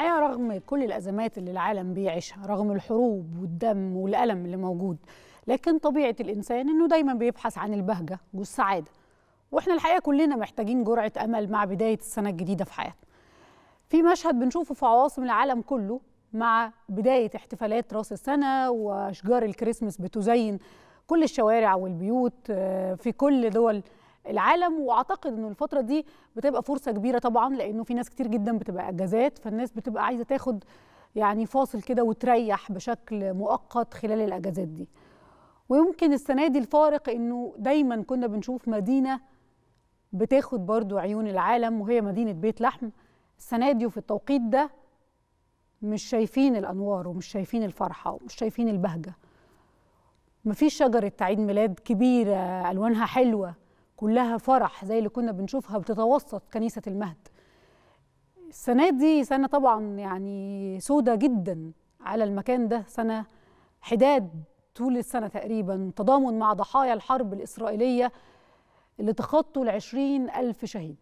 الحقيقه رغم كل الازمات اللي العالم بيعيشها رغم الحروب والدم والالم اللي موجود لكن طبيعه الانسان انه دايما بيبحث عن البهجه والسعاده واحنا الحقيقه كلنا محتاجين جرعه امل مع بدايه السنه الجديده في حياتنا في مشهد بنشوفه في عواصم العالم كله مع بدايه احتفالات راس السنه واشجار الكريسماس بتزين كل الشوارع والبيوت آه، في كل دول العالم واعتقد انه الفتره دي بتبقى فرصه كبيره طبعا لانه في ناس كتير جدا بتبقى اجازات فالناس بتبقى عايزه تاخد يعني فاصل كده وتريح بشكل مؤقت خلال الاجازات دي ويمكن السنه دي الفارق انه دايما كنا بنشوف مدينه بتاخد برضو عيون العالم وهي مدينه بيت لحم السنه دي وفي التوقيت ده مش شايفين الانوار ومش شايفين الفرحه ومش شايفين البهجه مفيش شجره عيد ميلاد كبيره الوانها حلوه كلها فرح زي اللي كنا بنشوفها بتتوسط كنيسة المهد السنة دي سنة طبعا يعني سودة جدا على المكان ده سنة حداد طول السنة تقريبا تضامن مع ضحايا الحرب الإسرائيلية اللي تخطوا العشرين ألف شهيد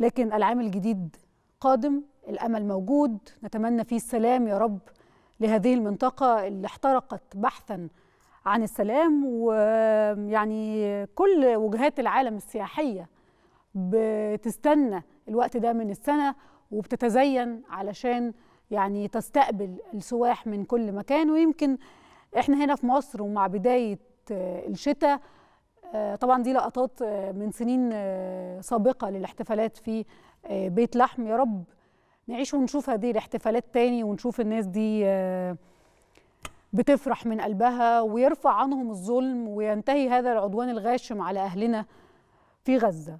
لكن العام الجديد قادم الأمل موجود نتمنى فيه السلام يا رب لهذه المنطقة اللي احترقت بحثاً عن السلام ويعني كل وجهات العالم السياحية بتستنى الوقت ده من السنة وبتتزين علشان يعني تستقبل السواح من كل مكان ويمكن احنا هنا في مصر ومع بداية الشتاء آه، طبعا دي لقطات آه، من سنين آه، سابقة للاحتفالات في بيت لحم يا رب نعيش ونشوف هذه الاحتفالات تاني ونشوف الناس دي بتفرح من قلبها ويرفع عنهم الظلم وينتهي هذا العدوان الغاشم على أهلنا في غزة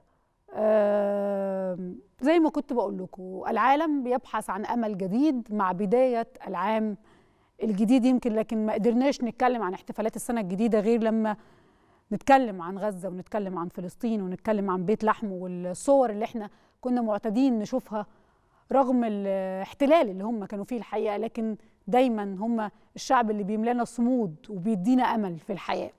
زي ما كنت بقول لكم العالم بيبحث عن أمل جديد مع بداية العام الجديد يمكن لكن ما قدرناش نتكلم عن احتفالات السنة الجديدة غير لما نتكلم عن غزة ونتكلم عن فلسطين ونتكلم عن بيت لحم والصور اللي احنا كنا معتادين نشوفها رغم الاحتلال اللي هم كانوا فيه الحقيقه لكن دايما هم الشعب اللي بيملانا صمود وبيدينا امل في الحياه